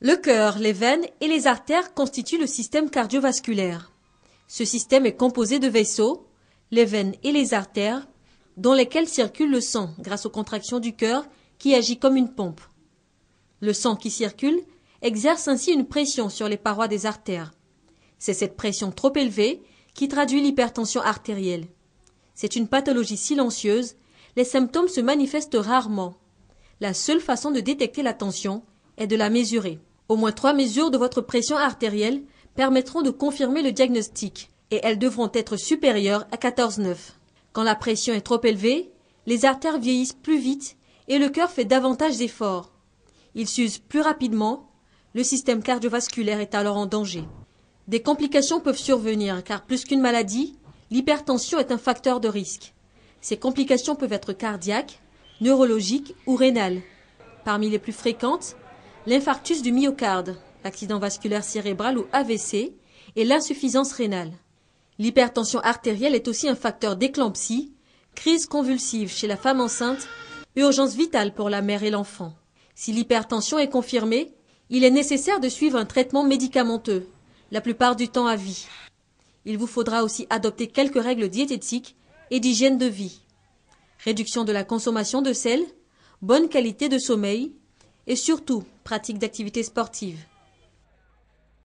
Le cœur, les veines et les artères constituent le système cardiovasculaire. Ce système est composé de vaisseaux, les veines et les artères, dans lesquels circule le sang grâce aux contractions du cœur qui agit comme une pompe. Le sang qui circule exerce ainsi une pression sur les parois des artères. C'est cette pression trop élevée qui traduit l'hypertension artérielle. C'est une pathologie silencieuse, les symptômes se manifestent rarement. La seule façon de détecter la tension est de la mesurer. Au moins trois mesures de votre pression artérielle permettront de confirmer le diagnostic et elles devront être supérieures à 14,9. Quand la pression est trop élevée, les artères vieillissent plus vite et le cœur fait davantage d'efforts. Ils s'usent plus rapidement, le système cardiovasculaire est alors en danger. Des complications peuvent survenir car plus qu'une maladie, l'hypertension est un facteur de risque. Ces complications peuvent être cardiaques, neurologiques ou rénales. Parmi les plus fréquentes, l'infarctus du myocarde, l'accident vasculaire cérébral ou AVC, et l'insuffisance rénale. L'hypertension artérielle est aussi un facteur d'éclampsie, crise convulsive chez la femme enceinte, urgence vitale pour la mère et l'enfant. Si l'hypertension est confirmée, il est nécessaire de suivre un traitement médicamenteux, la plupart du temps à vie. Il vous faudra aussi adopter quelques règles diététiques et d'hygiène de vie. Réduction de la consommation de sel, bonne qualité de sommeil, et surtout pratique d'activités sportives.